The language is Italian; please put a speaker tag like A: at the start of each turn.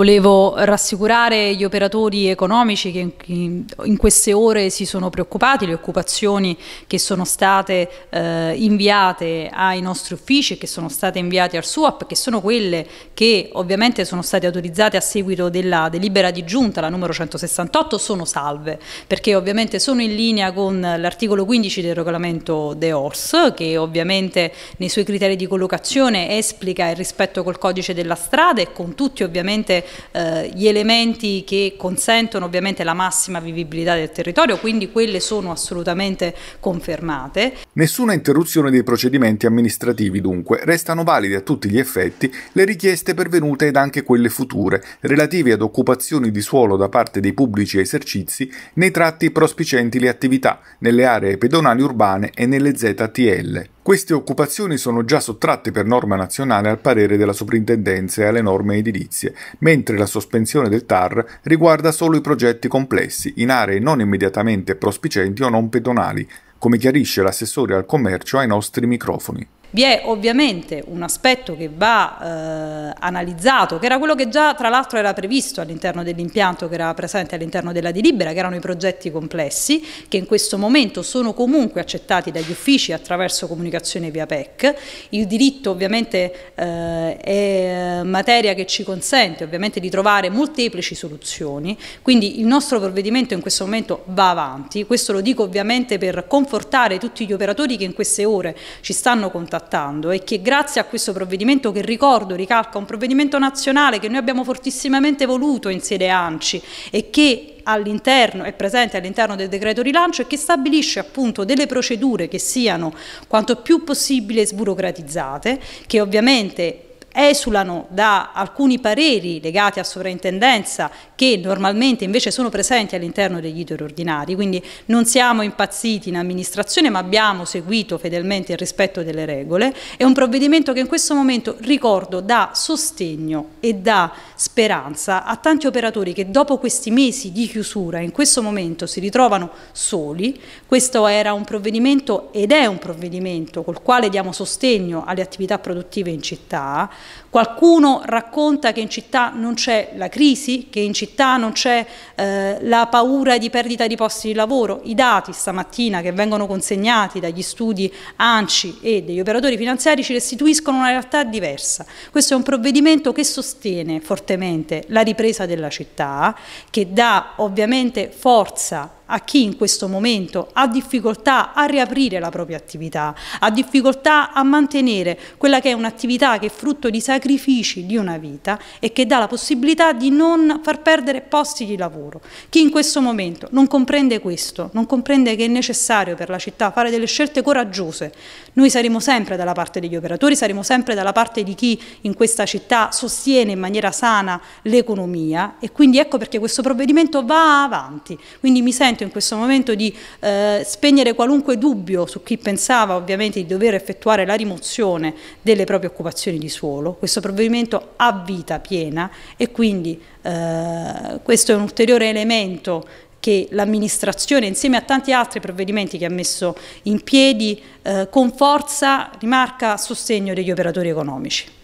A: Volevo rassicurare gli operatori economici che in queste ore si sono preoccupati, le occupazioni che sono state eh, inviate ai nostri uffici, che sono state inviate al SUAP, che sono quelle che ovviamente sono state autorizzate a seguito della delibera di giunta, la numero 168, sono salve, perché ovviamente sono in linea con l'articolo 15 del regolamento de ORS, che ovviamente nei suoi criteri di collocazione esplica il rispetto col codice della strada e con tutti ovviamente eh, gli elementi che consentono ovviamente la massima vivibilità del territorio, quindi quelle sono assolutamente confermate.
B: Nessuna interruzione dei procedimenti amministrativi dunque, restano valide a tutti gli effetti le richieste pervenute ed anche quelle future relative ad occupazioni di suolo da parte dei pubblici esercizi nei tratti prospicenti le attività nelle aree pedonali urbane e nelle ZTL. Queste occupazioni sono già sottratte per norma nazionale al parere della soprintendenza e alle norme edilizie, mentre la sospensione del TAR riguarda solo i progetti complessi in aree non immediatamente prospicenti o non pedonali, come chiarisce l'assessore al commercio ai nostri microfoni.
A: Vi è ovviamente un aspetto che va eh, analizzato, che era quello che già tra l'altro era previsto all'interno dell'impianto che era presente all'interno della delibera, che erano i progetti complessi, che in questo momento sono comunque accettati dagli uffici attraverso comunicazione via PEC. Il diritto ovviamente eh, è materia che ci consente ovviamente di trovare molteplici soluzioni, quindi il nostro provvedimento in questo momento va avanti, questo lo dico ovviamente per confortare tutti gli operatori che in queste ore ci stanno contattando trattando e che grazie a questo provvedimento che ricordo ricalca un provvedimento nazionale che noi abbiamo fortissimamente voluto in sede ANCI e che all'interno, è presente all'interno del decreto rilancio e che stabilisce appunto delle procedure che siano quanto più possibile sburocratizzate, che ovviamente esulano da alcuni pareri legati a sovrintendenza che normalmente invece sono presenti all'interno degli itori ordinari, quindi non siamo impazziti in amministrazione ma abbiamo seguito fedelmente il rispetto delle regole, è un provvedimento che in questo momento, ricordo, dà sostegno e dà speranza a tanti operatori che dopo questi mesi di chiusura in questo momento si ritrovano soli, questo era un provvedimento ed è un provvedimento col quale diamo sostegno alle attività produttive in città, Qualcuno racconta che in città non c'è la crisi, che in città non c'è eh, la paura di perdita di posti di lavoro. I dati stamattina che vengono consegnati dagli studi ANCI e degli operatori finanziari ci restituiscono una realtà diversa. Questo è un provvedimento che sostiene fortemente la ripresa della città, che dà ovviamente forza a chi in questo momento ha difficoltà a riaprire la propria attività, ha difficoltà a mantenere quella che è un'attività che è frutto di sacrifici di una vita e che dà la possibilità di non far perdere posti di lavoro. Chi in questo momento non comprende questo, non comprende che è necessario per la città fare delle scelte coraggiose, noi saremo sempre dalla parte degli operatori, saremo sempre dalla parte di chi in questa città sostiene in maniera sana l'economia e quindi ecco perché questo provvedimento va avanti. Quindi mi sento momento, in questo momento di eh, spegnere qualunque dubbio su chi pensava ovviamente di dover effettuare la rimozione delle proprie occupazioni di suolo. Questo provvedimento ha vita piena e quindi eh, questo è un ulteriore elemento che l'amministrazione insieme a tanti altri provvedimenti che ha messo in piedi eh, con forza rimarca a sostegno degli operatori economici.